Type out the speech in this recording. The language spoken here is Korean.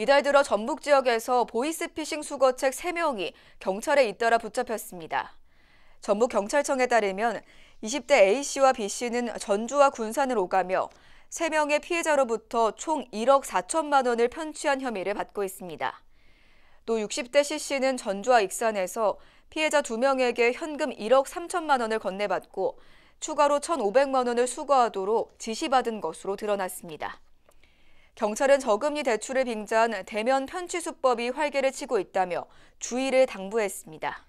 이달 들어 전북 지역에서 보이스피싱 수거책 3명이 경찰에 잇따라 붙잡혔습니다. 전북경찰청에 따르면 20대 A씨와 B씨는 전주와 군산을 오가며 3명의 피해자로부터 총 1억 4천만 원을 편취한 혐의를 받고 있습니다. 또 60대 C씨는 전주와 익산에서 피해자 2명에게 현금 1억 3천만 원을 건네받고 추가로 1,500만 원을 수거하도록 지시받은 것으로 드러났습니다. 경찰은 저금리 대출을 빙자한 대면 편취 수법이 활개를 치고 있다며 주의를 당부했습니다.